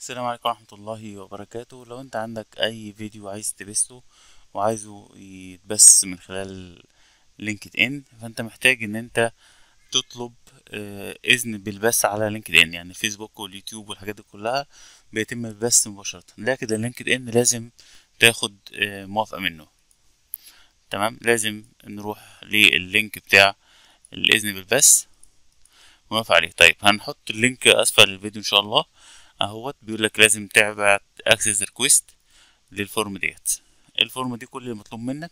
السلام عليكم ورحمة الله وبركاته لو انت عندك اي فيديو عايز تبثه وعايزه يتبث من خلال لينكد ان فانت محتاج ان انت تطلب آه، اذن بالبث على لينكد ان يعني الفيسبوك واليوتيوب والحاجات دي كلها بيتم البث مباشرة لكن لينكد ان لازم تاخد آه، موافقة منه تمام لازم نروح لللينك بتاع الاذن بالبث ونوافق عليه طيب هنحط اللينك اسفل الفيديو ان شاء الله اهوت بيقول لك لازم تبعت اكسس ريكويست للفورم ديت الفورم دي كل اللي مطلوب منك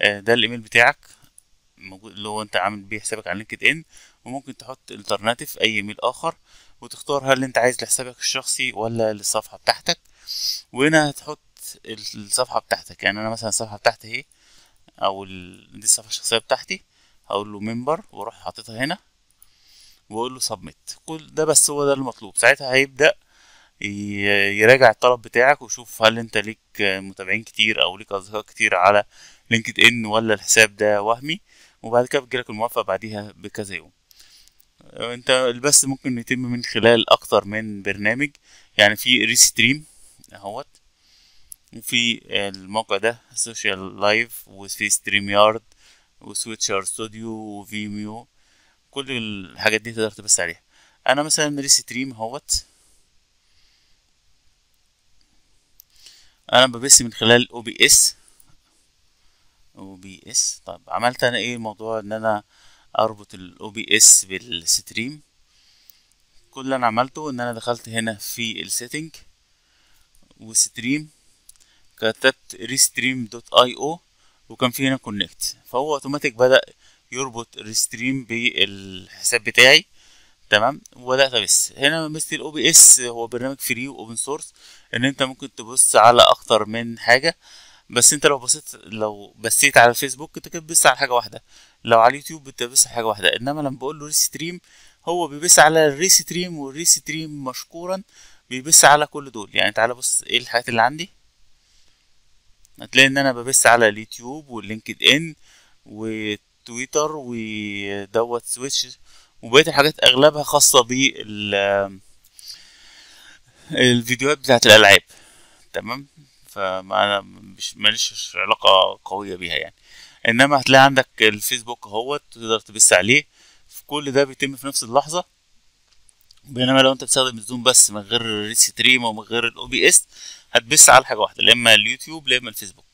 آه، ده الايميل بتاعك موجود اللي هو انت عامل بيه حسابك على لينكد ان وممكن تحط الترناتيف اي ايميل اخر وتختار هل انت عايز لحسابك الشخصي ولا للصفحه بتاعتك وهنا هتحط الصفحه بتاعتك يعني انا مثلا الصفحه بتاعتي اهي او ال... دي الصفحه الشخصيه بتاعتي هقول له ممبر واروح حاططها هنا واقول له سبميت كل ده بس هو ده المطلوب ساعتها هيبدا يراجع الطلب بتاعك ويشوف هل انت ليك متابعين كتير او ليك اصدقاء كتير على لينكد ان ولا الحساب ده وهمي وبعد كده بتجيلك الموافقه بعديها بكذا يوم انت البث ممكن يتم من خلال اكتر من برنامج يعني في ريستريم اهوت وفي الموقع ده سوشيال لايف وفي ستريم يارد وسويتشر ستوديو وفيميو كل الحاجات دي تقدر تبث عليها انا مثلا ريستريم اهوت انا ببث من خلال او بي اس او بي اس طب عملت انا ايه موضوع ان انا اربط الاو بي اس بالستريم كل اللي انا عملته ان انا دخلت هنا في السيتنج وستريم كتبت ريستريم دوت اي او وكان في هنا كونكت فهو اوتوماتيك بدا يربط الريستريم بالحساب بتاعي تمام وبدات بس هنا مثل الاو بي اس هو برنامج فري واوبن سورس ان انت ممكن تبص على اكتر من حاجه بس انت لو بصيت لو بصيت على الفيسبوك انت كده بتبص على حاجه واحده لو على اليوتيوب بتبص على حاجه واحده انما لما بقول له ريستريم هو بيبص على الريستريم والريستريم مشكورا بيبص على كل دول يعني تعالى بص ايه الحاجات اللي عندي هتلاقي ان انا ببص على اليوتيوب واللينكد ان وتويتر ودوت سويتش وبقية الحاجات أغلبها خاصة بال الفيديوهات بتاعة الألعاب تمام فما أنا مش ماليش علاقة قوية بيها يعني إنما هتلاقي عندك الفيسبوك اهوت تقدر تبص عليه كل ده بيتم في نفس اللحظة بينما لو أنت بتستخدم الزوم بس من غير ريستريم ومن غير الأو بي إس هتبص على حاجة واحدة لا إما اليوتيوب لا إما الفيسبوك